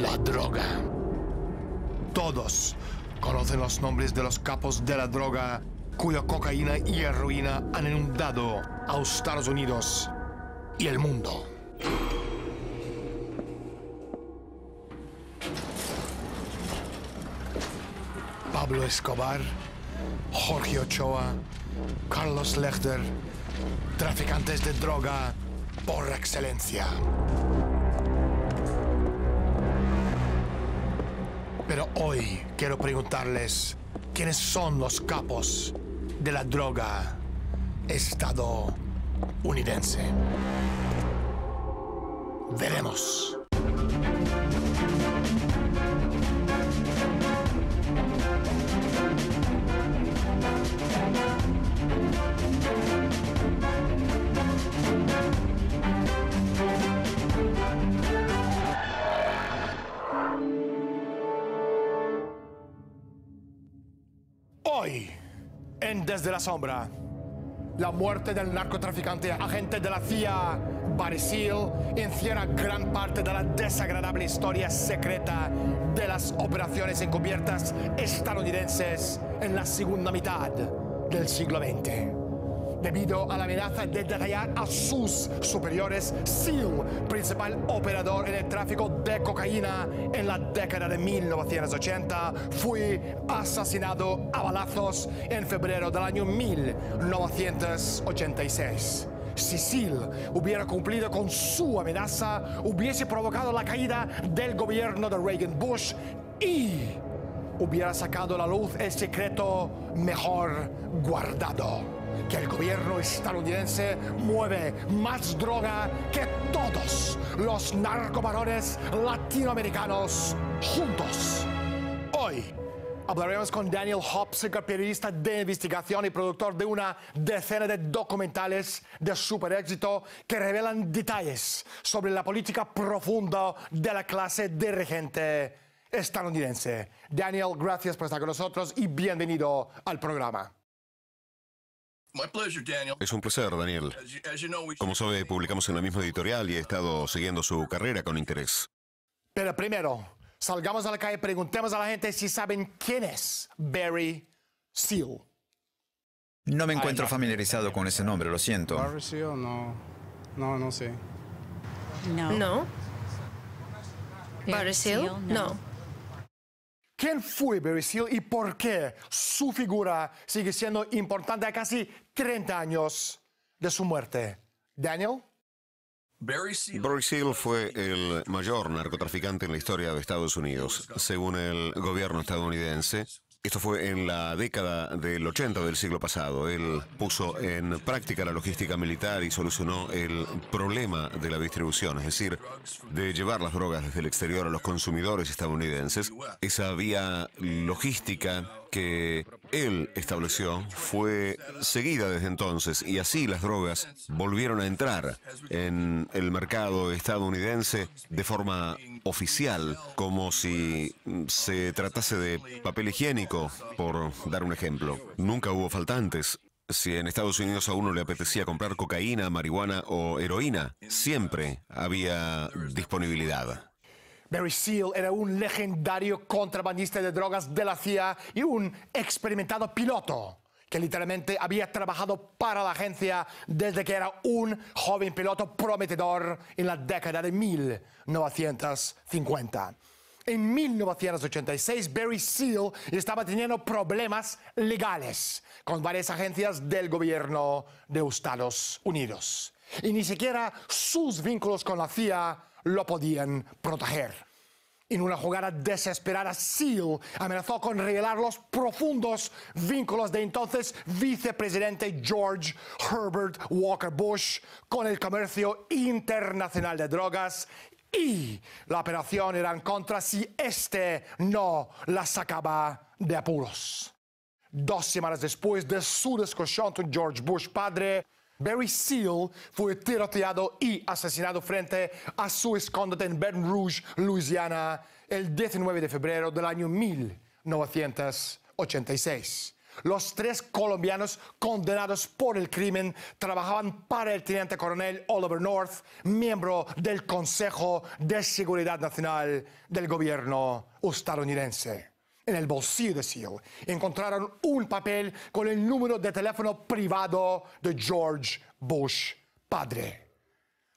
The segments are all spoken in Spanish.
la droga. Todos conocen los nombres de los capos de la droga cuya cocaína y heroína han inundado a Estados Unidos y el mundo. Pablo Escobar, Jorge Ochoa, Carlos Lechter, traficantes de droga por excelencia. Pero hoy quiero preguntarles quiénes son los capos de la droga estadounidense. Veremos. desde la sombra. La muerte del narcotraficante, agente de la CIA, Barisil, encierra gran parte de la desagradable historia secreta de las operaciones encubiertas estadounidenses en la segunda mitad del siglo XX debido a la amenaza de detallar a sus superiores, Sil, principal operador en el tráfico de cocaína en la década de 1980, fue asesinado a balazos en febrero del año 1986. Si SIL hubiera cumplido con su amenaza, hubiese provocado la caída del gobierno de Reagan Bush y hubiera sacado a la luz el secreto mejor guardado que el gobierno estadounidense mueve más droga que todos los narcobarones latinoamericanos juntos. Hoy hablaremos con Daniel Hobson, periodista de investigación y productor de una decena de documentales de super éxito que revelan detalles sobre la política profunda de la clase dirigente estadounidense. Daniel, gracias por estar con nosotros y bienvenido al programa. Es un placer, Daniel. Como sabe, publicamos en la misma editorial y he estado siguiendo su carrera con interés. Pero primero, salgamos a la calle, y preguntemos a la gente si saben quién es Barry Seal. No me encuentro familiarizado con ese nombre, lo siento. Barry no. No, no sé. No. Barry Seal, no. ¿Quién fue Barry Seal y por qué su figura sigue siendo importante casi 30 años de su muerte. Daniel. Barry fue el mayor narcotraficante en la historia de Estados Unidos. Según el gobierno estadounidense, esto fue en la década del 80 del siglo pasado. Él puso en práctica la logística militar y solucionó el problema de la distribución, es decir, de llevar las drogas desde el exterior a los consumidores estadounidenses. Esa vía logística que él estableció fue seguida desde entonces y así las drogas volvieron a entrar en el mercado estadounidense de forma oficial, como si se tratase de papel higiénico, por dar un ejemplo. Nunca hubo faltantes, si en Estados Unidos a uno le apetecía comprar cocaína, marihuana o heroína, siempre había disponibilidad. Barry Seal era un legendario contrabandista de drogas de la CIA y un experimentado piloto que literalmente había trabajado para la agencia desde que era un joven piloto prometedor en la década de 1950. En 1986, Barry Seal estaba teniendo problemas legales con varias agencias del gobierno de Estados Unidos. Y ni siquiera sus vínculos con la CIA lo podían proteger. En una jugada desesperada, Seal amenazó con revelar los profundos vínculos de entonces vicepresidente George Herbert Walker Bush con el comercio internacional de drogas y la operación era en contra si este no la sacaba de apuros. Dos semanas después de su discusión con George Bush padre, Barry Seal fue tiroteado y asesinado frente a su escondite en Baton Rouge, Louisiana, el 19 de febrero del año 1986. Los tres colombianos condenados por el crimen trabajaban para el teniente coronel Oliver North, miembro del Consejo de Seguridad Nacional del gobierno estadounidense en el bolsillo de Seal encontraron un papel con el número de teléfono privado de George Bush, padre.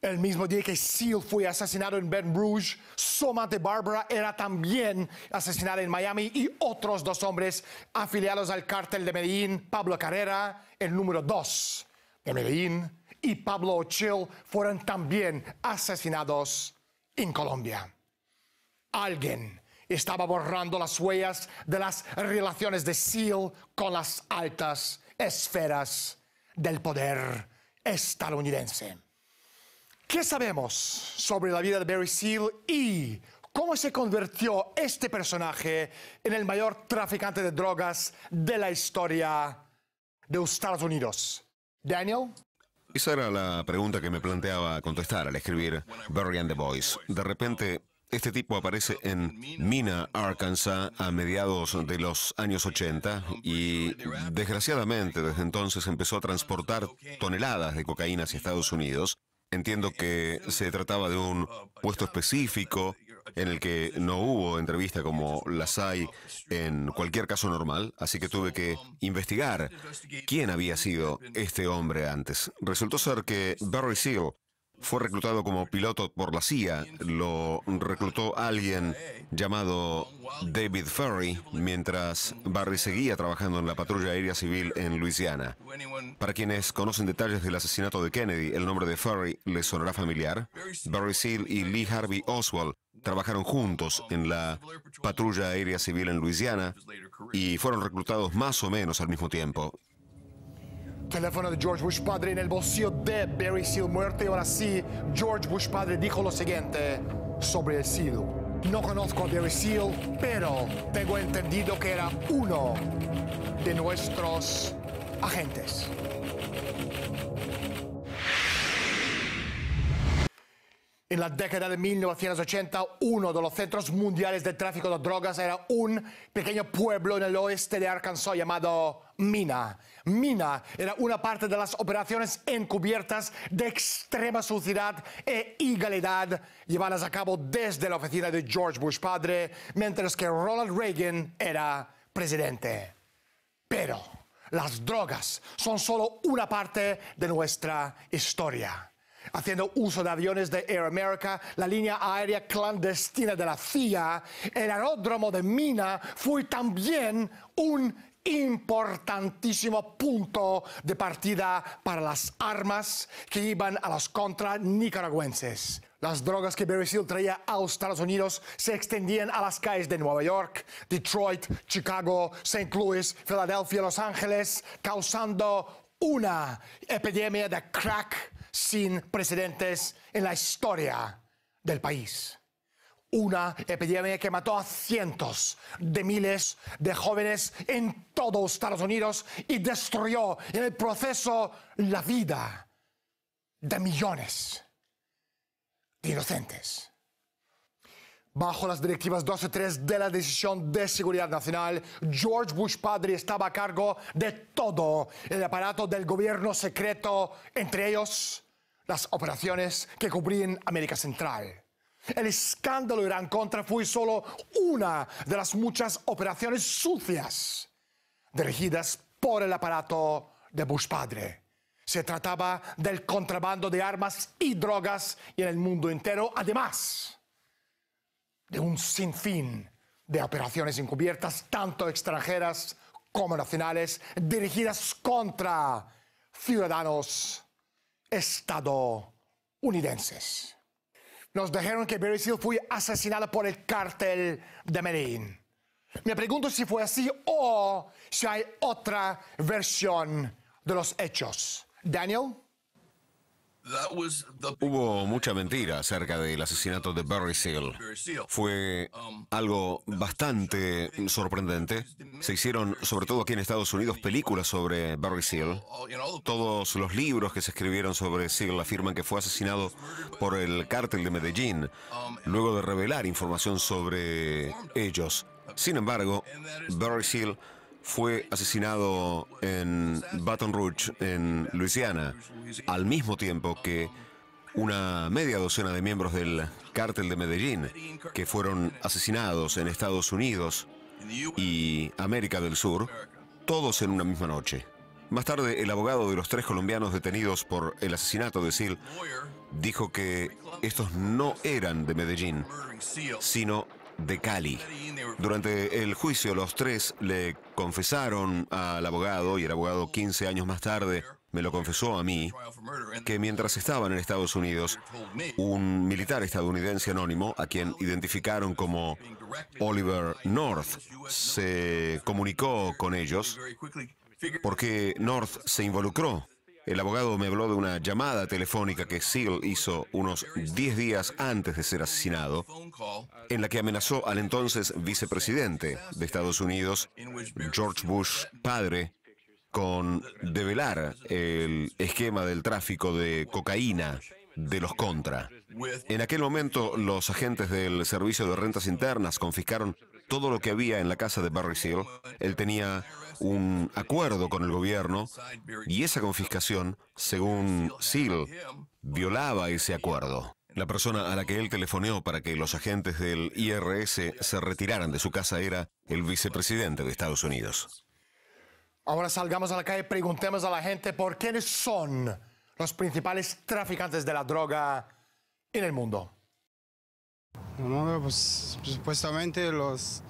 El mismo día que Seal fue asesinado en Baton Rouge, su de Barbara era también asesinada en Miami y otros dos hombres afiliados al cártel de Medellín, Pablo Carrera, el número dos de Medellín, y Pablo Ochil fueron también asesinados en Colombia. Alguien estaba borrando las huellas de las relaciones de Seal con las altas esferas del poder estadounidense. ¿Qué sabemos sobre la vida de Barry Seal y cómo se convirtió este personaje en el mayor traficante de drogas de la historia de Estados Unidos? Daniel? Esa era la pregunta que me planteaba contestar al escribir Barry and the Boys. De repente este tipo aparece en Mina, Arkansas, a mediados de los años 80 y desgraciadamente desde entonces empezó a transportar toneladas de cocaína hacia Estados Unidos. Entiendo que se trataba de un puesto específico en el que no hubo entrevista como las hay en cualquier caso normal, así que tuve que investigar quién había sido este hombre antes. Resultó ser que Barry Seal fue reclutado como piloto por la CIA, lo reclutó alguien llamado David Ferry mientras Barry seguía trabajando en la patrulla aérea civil en Luisiana. Para quienes conocen detalles del asesinato de Kennedy, el nombre de Ferry les sonará familiar. Barry Seal y Lee Harvey Oswald trabajaron juntos en la patrulla aérea civil en Luisiana y fueron reclutados más o menos al mismo tiempo teléfono de George Bush padre en el bolsillo de Barry Seal muerte. y ahora sí, George Bush padre dijo lo siguiente sobre el Seal. No conozco a Barry Seal, pero tengo entendido que era uno de nuestros agentes. En la década de 1980, uno de los centros mundiales de tráfico de drogas era un pequeño pueblo en el oeste de Arkansas llamado Mina. Mina era una parte de las operaciones encubiertas de extrema suciedad e ilegalidad llevadas a cabo desde la oficina de George Bush padre, mientras que Ronald Reagan era presidente. Pero las drogas son solo una parte de nuestra historia haciendo uso de aviones de Air America, la línea aérea clandestina de la CIA, el aeródromo de Mina fue también un importantísimo punto de partida para las armas que iban a los contra nicaragüenses. Las drogas que Berry traía a los Estados Unidos se extendían a las calles de Nueva York, Detroit, Chicago, St. Louis, Filadelfia, Los Ángeles, causando una epidemia de crack sin precedentes en la historia del país. Una epidemia que mató a cientos de miles de jóvenes en todos Estados Unidos y destruyó en el proceso la vida de millones de inocentes bajo las directivas 12.3 de la decisión de seguridad nacional, George Bush padre estaba a cargo de todo el aparato del gobierno secreto, entre ellos las operaciones que cubrían América Central. El escándalo Irán contra fue solo una de las muchas operaciones sucias dirigidas por el aparato de Bush padre. Se trataba del contrabando de armas y drogas y en el mundo entero, además de un sinfín de operaciones encubiertas, tanto extranjeras como nacionales, dirigidas contra ciudadanos estadounidenses. Nos dijeron que Barry Seal fue asesinado por el cártel de Medellín. Me pregunto si fue así o si hay otra versión de los hechos. Daniel. Hubo mucha mentira acerca del asesinato de Barry Seal. Fue um, algo bastante sorprendente. Se hicieron, sobre todo aquí en Estados Unidos, películas sobre Barry Seal. Todos los libros que se escribieron sobre Seal afirman que fue asesinado por el cártel de Medellín, um, luego de revelar información sobre ellos. Sin embargo, Barry Seal fue asesinado en Baton Rouge, en Luisiana, al mismo tiempo que una media docena de miembros del cártel de Medellín que fueron asesinados en Estados Unidos y América del Sur, todos en una misma noche. Más tarde, el abogado de los tres colombianos detenidos por el asesinato de Seal dijo que estos no eran de Medellín, sino de Cali. Durante el juicio, los tres le confesaron al abogado y el abogado 15 años más tarde me lo confesó a mí, que mientras estaban en Estados Unidos, un militar estadounidense anónimo, a quien identificaron como Oliver North, se comunicó con ellos porque North se involucró. El abogado me habló de una llamada telefónica que Seal hizo unos 10 días antes de ser asesinado, en la que amenazó al entonces vicepresidente de Estados Unidos, George Bush padre, con develar el esquema del tráfico de cocaína de los contra. En aquel momento, los agentes del Servicio de Rentas Internas confiscaron todo lo que había en la casa de Barry Seal. Él tenía un acuerdo con el gobierno y esa confiscación, según Seal, violaba ese acuerdo. La persona a la que él telefoneó para que los agentes del IRS se retiraran de su casa era el vicepresidente de Estados Unidos. Ahora salgamos a la calle, y preguntemos a la gente por quiénes son los principales traficantes de la droga en el mundo. pues, supuestamente los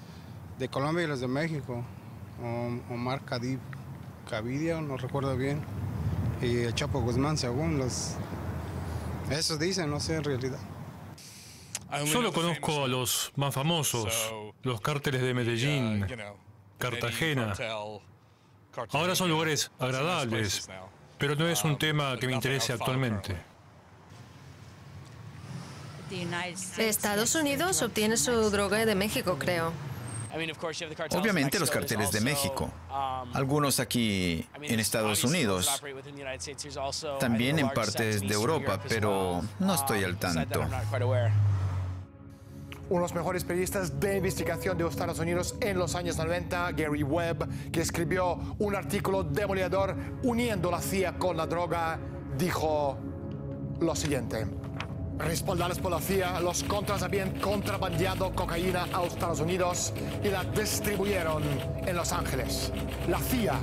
de Colombia y los de México. Omar Cadib, Cavidia, no recuerdo bien. Y el Chapo Guzmán, según los... Eso dicen, no sé en realidad. Solo conozco a los más famosos, los cárteles de Medellín, Cartagena, Ahora son lugares agradables, pero no es un tema que me interese actualmente. Estados Unidos obtiene su droga de México, creo. Obviamente los carteles de México, algunos aquí en Estados Unidos, también en partes de Europa, pero no estoy al tanto uno de los mejores periodistas de investigación de Estados Unidos en los años 90, Gary Webb, que escribió un artículo demoledor uniendo la CIA con la droga, dijo lo siguiente. Respondales por la CIA, los contras habían contrabandeado cocaína a Estados Unidos y la distribuyeron en Los Ángeles. La CIA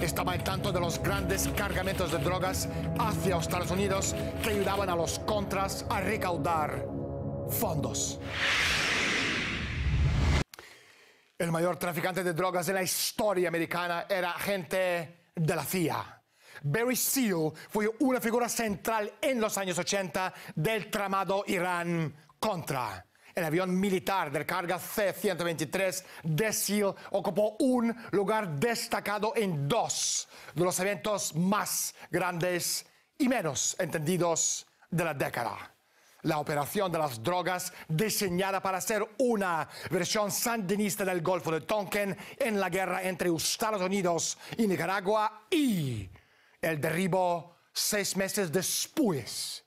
estaba en tanto de los grandes cargamentos de drogas hacia Estados Unidos que ayudaban a los contras a recaudar fondos. El mayor traficante de drogas en la historia americana era agente de la CIA. Barry Seal fue una figura central en los años 80 del tramado Irán contra. El avión militar de carga C-123 de Seal ocupó un lugar destacado en dos de los eventos más grandes y menos entendidos de la década la operación de las drogas diseñada para ser una versión sandinista del Golfo de Tonkin en la guerra entre Estados Unidos y Nicaragua y el derribo seis meses después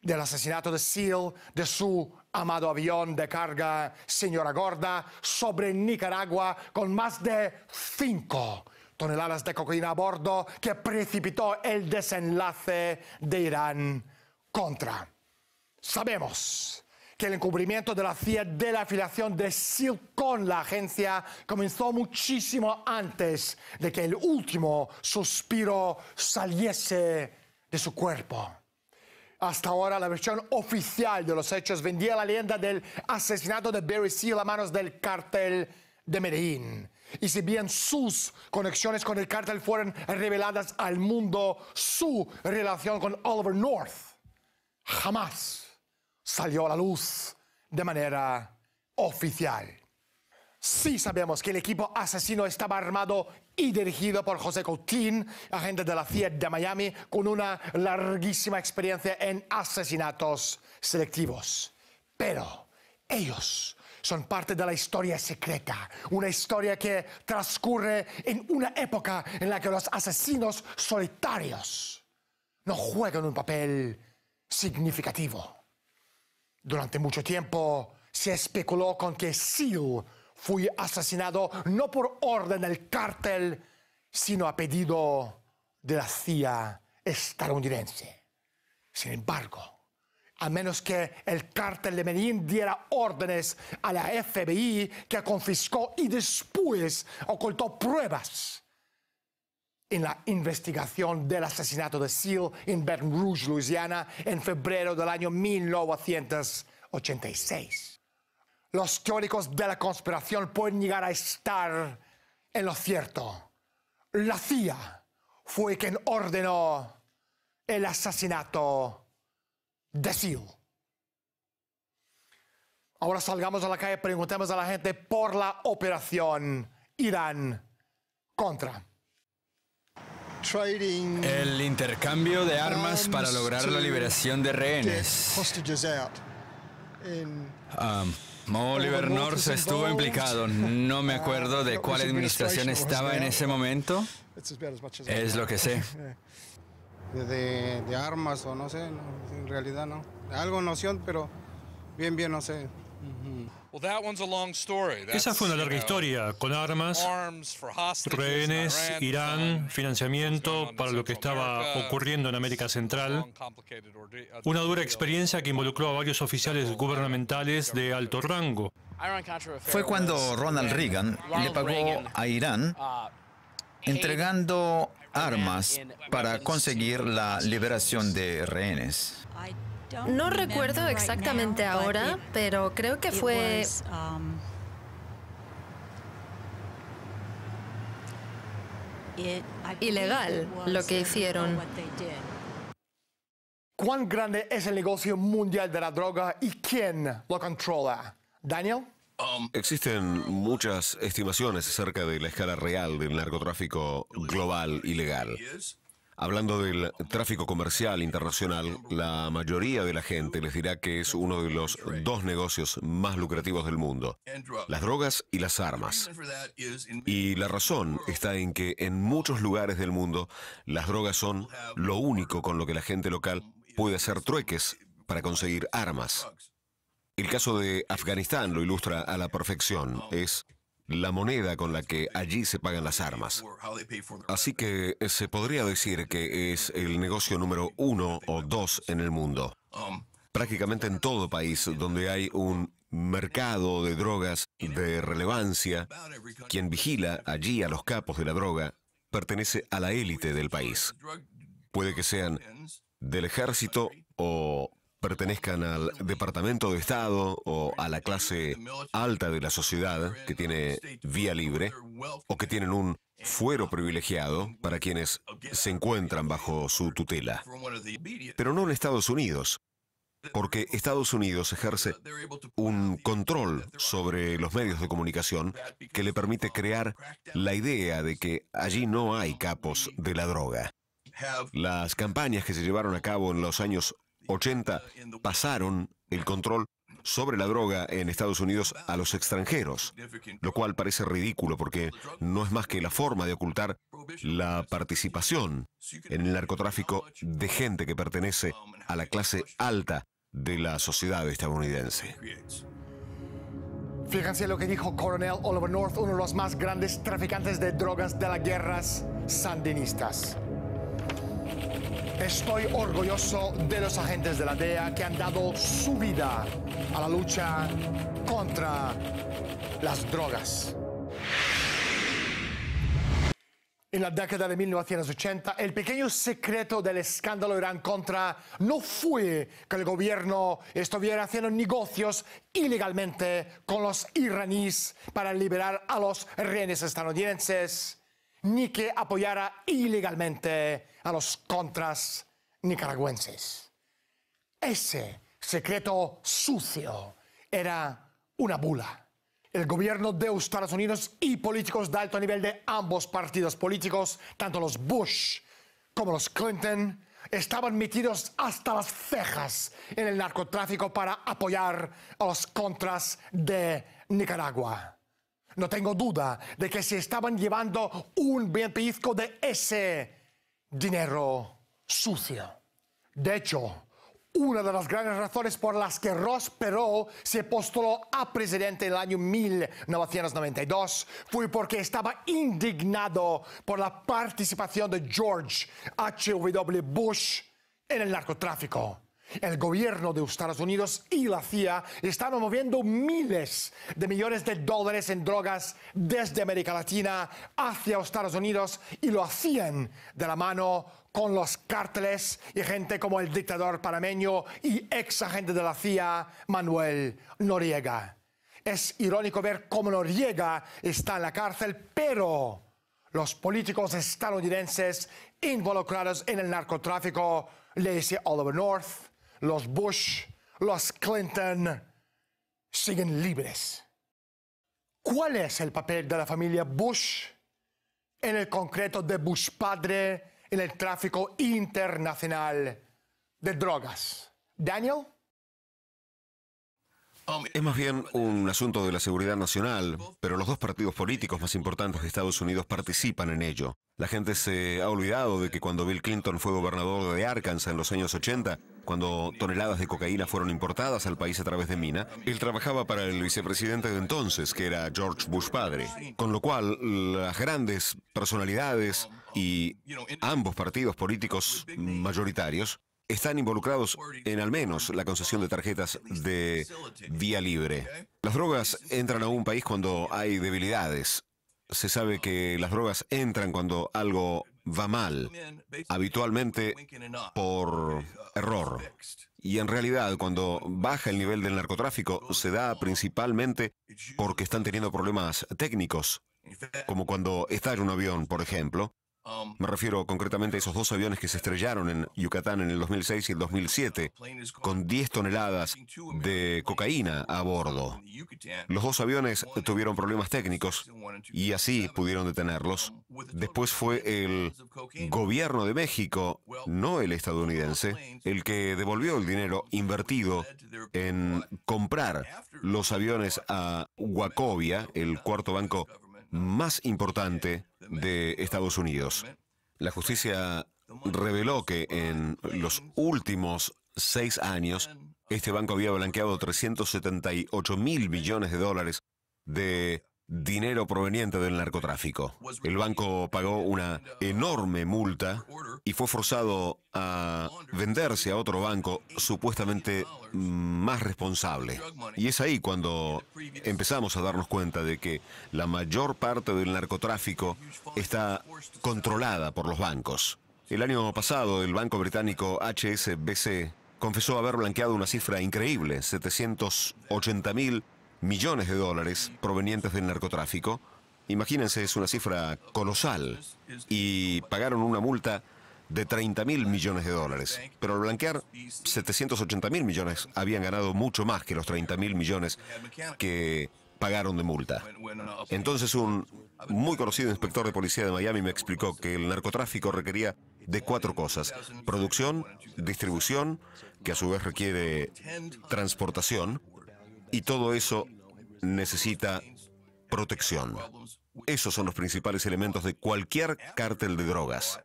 del asesinato de Seal de su amado avión de carga Señora Gorda sobre Nicaragua con más de cinco toneladas de cocaína a bordo que precipitó el desenlace de Irán contra Sabemos que el encubrimiento de la CIA de la afiliación de SEAL con la agencia comenzó muchísimo antes de que el último suspiro saliese de su cuerpo. Hasta ahora la versión oficial de los hechos vendía la leyenda del asesinato de Barry Seal a manos del cartel de Medellín. Y si bien sus conexiones con el cartel fueron reveladas al mundo, su relación con Oliver North jamás salió a la luz de manera oficial. Sí sabemos que el equipo asesino estaba armado y dirigido por José Coutín, agente de la CIA de Miami, con una larguísima experiencia en asesinatos selectivos. Pero ellos son parte de la historia secreta, una historia que transcurre en una época en la que los asesinos solitarios no juegan un papel significativo. Durante mucho tiempo se especuló con que Seal fue asesinado no por orden del cártel, sino a pedido de la CIA estadounidense. Sin embargo, a menos que el cártel de Medellín diera órdenes a la FBI que confiscó y después ocultó pruebas en la investigación del asesinato de Seal en Baton Rouge, Louisiana, en febrero del año 1986. Los teóricos de la conspiración pueden llegar a estar en lo cierto. La CIA fue quien ordenó el asesinato de Seal. Ahora salgamos a la calle, y preguntemos a la gente por la operación Irán contra el intercambio de armas para lograr la liberación de rehenes. Um, Oliver North estuvo implicado. No me acuerdo de uh, cuál administración estaba en ese momento. Es lo que sé. De, de armas o no sé, en realidad no. Algo noción, pero bien, bien no sé. Esa fue una larga historia, con armas, rehenes, Irán, financiamiento para lo que estaba ocurriendo en América Central, uh, una dura experiencia que involucró a varios oficiales gubernamentales de alto rango. Fue cuando Ronald Reagan le pagó a Irán uh, entregando armas para conseguir la liberación de rehenes. No recuerdo exactamente ahora, pero creo que fue... Ilegal lo que hicieron. ¿Cuán grande es el negocio mundial de la droga y quién lo controla? Daniel? Um, existen muchas estimaciones acerca de la escala real del narcotráfico global ilegal. Hablando del tráfico comercial internacional, la mayoría de la gente les dirá que es uno de los dos negocios más lucrativos del mundo, las drogas y las armas. Y la razón está en que en muchos lugares del mundo las drogas son lo único con lo que la gente local puede hacer trueques para conseguir armas. El caso de Afganistán lo ilustra a la perfección. Es la moneda con la que allí se pagan las armas. Así que eh, se podría decir que es el negocio número uno o dos en el mundo. Prácticamente en todo país donde hay un mercado de drogas de relevancia, quien vigila allí a los capos de la droga pertenece a la élite del país. Puede que sean del ejército o pertenezcan al Departamento de Estado o a la clase alta de la sociedad que tiene vía libre o que tienen un fuero privilegiado para quienes se encuentran bajo su tutela. Pero no en Estados Unidos, porque Estados Unidos ejerce un control sobre los medios de comunicación que le permite crear la idea de que allí no hay capos de la droga. Las campañas que se llevaron a cabo en los años 80 pasaron el control sobre la droga en Estados Unidos a los extranjeros, lo cual parece ridículo porque no es más que la forma de ocultar la participación en el narcotráfico de gente que pertenece a la clase alta de la sociedad estadounidense. Fíjense lo que dijo Coronel Oliver North, uno de los más grandes traficantes de drogas de las guerras sandinistas. Estoy orgulloso de los agentes de la DEA que han dado su vida a la lucha contra las drogas. En la década de 1980, el pequeño secreto del escándalo Irán contra no fue que el gobierno estuviera haciendo negocios ilegalmente con los iraníes para liberar a los rehenes estadounidenses, ni que apoyara ilegalmente a los contras nicaragüenses. Ese secreto sucio era una bula. El gobierno de Estados Unidos y políticos de alto nivel de ambos partidos políticos, tanto los Bush como los Clinton, estaban metidos hasta las cejas en el narcotráfico para apoyar a los contras de Nicaragua. No tengo duda de que se estaban llevando un bien pellizco de ese dinero sucio. De hecho, una de las grandes razones por las que Ross Perot se postuló a presidente en el año 1992 fue porque estaba indignado por la participación de George H.W. Bush en el narcotráfico. El gobierno de Estados Unidos y la CIA estaban moviendo miles de millones de dólares en drogas desde América Latina hacia Estados Unidos y lo hacían de la mano con los cárteles y gente como el dictador panameño y ex agente de la CIA, Manuel Noriega. Es irónico ver cómo Noriega está en la cárcel, pero los políticos estadounidenses involucrados en el narcotráfico, le dice Oliver North, los Bush, los Clinton, siguen libres. ¿Cuál es el papel de la familia Bush en el concreto de Bush padre en el tráfico internacional de drogas? Daniel? Es más bien un asunto de la seguridad nacional, pero los dos partidos políticos más importantes de Estados Unidos participan en ello. La gente se ha olvidado de que cuando Bill Clinton fue gobernador de Arkansas en los años 80, cuando toneladas de cocaína fueron importadas al país a través de mina, él trabajaba para el vicepresidente de entonces, que era George Bush padre. Con lo cual, las grandes personalidades y ambos partidos políticos mayoritarios están involucrados en al menos la concesión de tarjetas de vía libre. Las drogas entran a un país cuando hay debilidades. Se sabe que las drogas entran cuando algo va mal, habitualmente por error. Y en realidad, cuando baja el nivel del narcotráfico, se da principalmente porque están teniendo problemas técnicos, como cuando está en un avión, por ejemplo, Um, Me refiero concretamente a esos dos aviones que se estrellaron en Yucatán en el 2006 y el 2007, con 10 toneladas de cocaína a bordo. Los dos aviones tuvieron problemas técnicos y así pudieron detenerlos. Um, Después fue el gobierno de México, no el estadounidense, el que devolvió el dinero invertido en comprar los aviones a Wacovia, el cuarto banco más importante de Estados Unidos. La justicia reveló que en los últimos seis años este banco había blanqueado 378 mil millones de dólares de dinero proveniente del narcotráfico. El banco pagó una enorme multa y fue forzado a venderse a otro banco supuestamente más responsable. Y es ahí cuando empezamos a darnos cuenta de que la mayor parte del narcotráfico está controlada por los bancos. El año pasado, el banco británico HSBC confesó haber blanqueado una cifra increíble, 780 mil millones de dólares provenientes del narcotráfico. Imagínense, es una cifra colosal. Y pagaron una multa de 30 mil millones de dólares. Pero al blanquear 780 mil millones, habían ganado mucho más que los 30 mil millones que pagaron de multa. Entonces un muy conocido inspector de policía de Miami me explicó que el narcotráfico requería de cuatro cosas. Producción, distribución, que a su vez requiere transportación, y todo eso necesita protección. Esos son los principales elementos de cualquier cártel de drogas.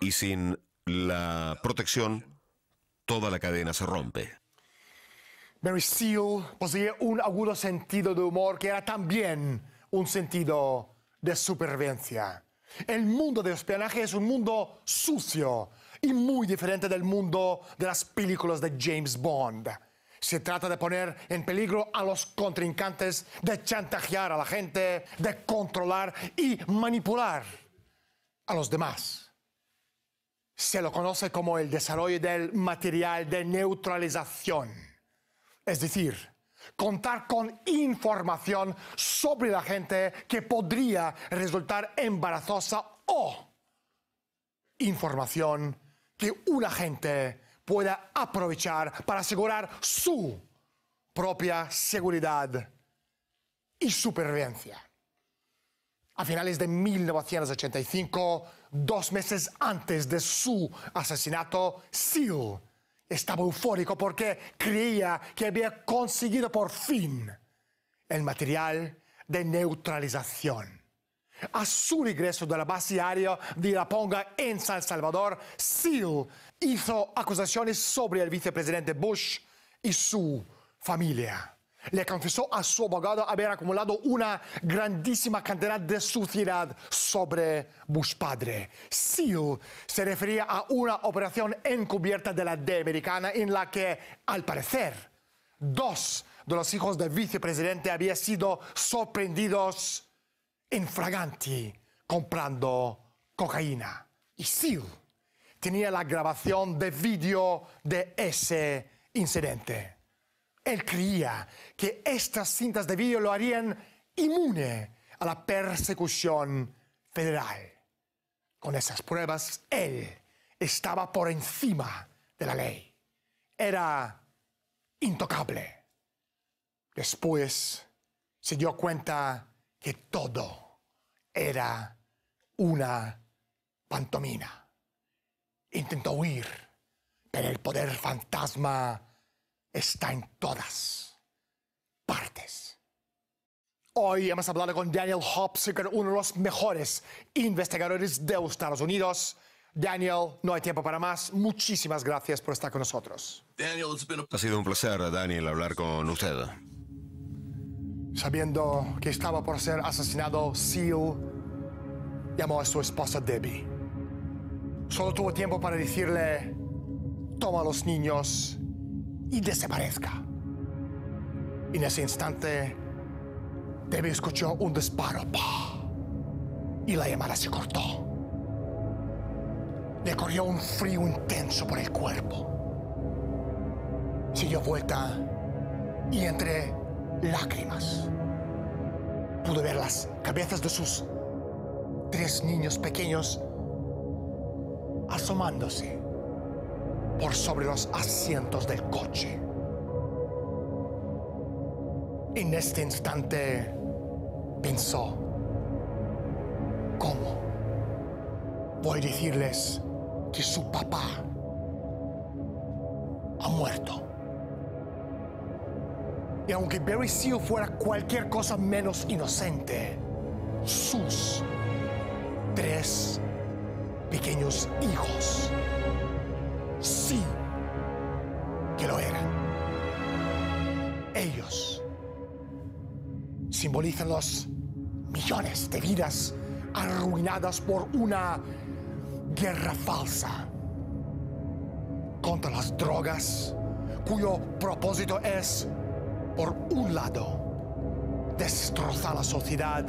Y sin la protección, toda la cadena se rompe. Mary Steele poseía un agudo sentido de humor que era también un sentido de supervivencia. El mundo del espionaje es un mundo sucio y muy diferente del mundo de las películas de James Bond. Se trata de poner en peligro a los contrincantes, de chantajear a la gente, de controlar y manipular a los demás. Se lo conoce como el desarrollo del material de neutralización, es decir, contar con información sobre la gente que podría resultar embarazosa o información que un agente pueda aprovechar para asegurar su propia seguridad y supervivencia. A finales de 1985, dos meses antes de su asesinato, Seal estaba eufórico porque creía que había conseguido por fin el material de neutralización. A su regreso de la base aérea de La Ponga en San Salvador, Seal hizo acusaciones sobre el vicepresidente Bush y su familia. Le confesó a su abogado haber acumulado una grandísima cantidad de suciedad sobre Bush padre. Seal se refería a una operación encubierta de la D americana en la que, al parecer, dos de los hijos del vicepresidente habían sido sorprendidos en fraganti comprando cocaína. Y Seal tenía la grabación de vídeo de ese incidente. Él creía que estas cintas de vídeo lo harían inmune a la persecución federal. Con esas pruebas, él estaba por encima de la ley. Era intocable. Después se dio cuenta que todo era una pantomina intentó huir, pero el poder fantasma está en todas partes. Hoy hemos hablado con Daniel Hopsicker, uno de los mejores investigadores de Estados Unidos. Daniel, no hay tiempo para más. Muchísimas gracias por estar con nosotros. Ha sido un placer, Daniel, hablar con usted. Sabiendo que estaba por ser asesinado, Seal llamó a su esposa Debbie. Solo tuvo tiempo para decirle, toma a los niños y desaparezca. Y en ese instante, Debbie escuchó un disparo. Y la llamada se cortó. Le corrió un frío intenso por el cuerpo. Se dio vuelta y entre lágrimas pude ver las cabezas de sus tres niños pequeños asomándose por sobre los asientos del coche. En este instante pensó, ¿cómo? Voy a decirles que su papá ha muerto. Y aunque Barry Seal fuera cualquier cosa menos inocente, sus tres pequeños hijos. Sí que lo eran. Ellos simbolizan los millones de vidas arruinadas por una guerra falsa contra las drogas cuyo propósito es, por un lado, destrozar la sociedad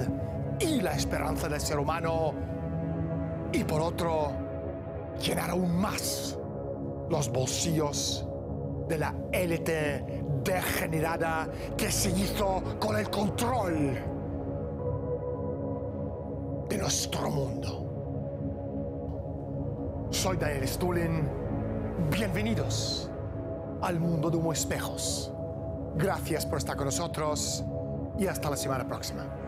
y la esperanza del ser humano y por otro, llenar aún más los bolsillos de la élite degenerada que se hizo con el control de nuestro mundo. Soy Daniel Stulin. Bienvenidos al mundo de humo espejos. Gracias por estar con nosotros y hasta la semana próxima.